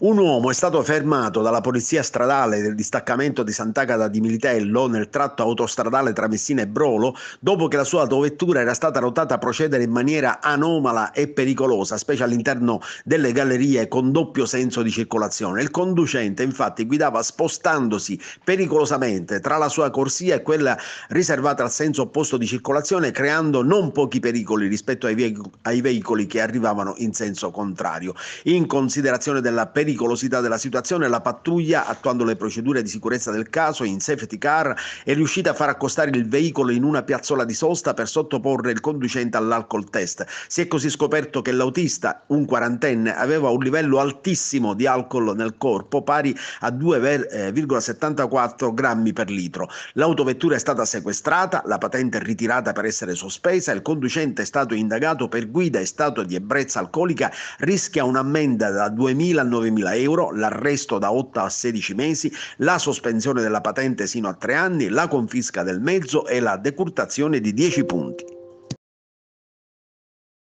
Un uomo è stato fermato dalla polizia stradale del distaccamento di Sant'Agata di Militello nel tratto autostradale tra Messina e Brolo dopo che la sua autovettura era stata a procedere in maniera anomala e pericolosa, specie all'interno delle gallerie con doppio senso di circolazione. Il conducente infatti guidava spostandosi pericolosamente tra la sua corsia e quella riservata al senso opposto di circolazione, creando non pochi pericoli rispetto ai, veicoli che arrivavano in senso contrario. In considerazione della pericolosità pericolosità della situazione, la pattuglia, attuando le procedure di sicurezza del caso in safety car, è riuscita a far accostare il veicolo in una piazzola di sosta per sottoporre il conducente all'alcol test. Si è così scoperto che l'autista, un quarantenne, aveva un livello altissimo di alcol nel corpo, pari a 2,74 eh, grammi per litro. L'autovettura è stata sequestrata, la patente è ritirata per essere sospesa, il conducente è stato indagato per guida e stato di ebbrezza alcolica, rischia un'ammenda da 2.000 a 9.000 5.000 euro, l'arresto da 8 a 16 mesi, la sospensione della patente sino a 3 anni, la confisca del mezzo e la decurtazione di 10 punti.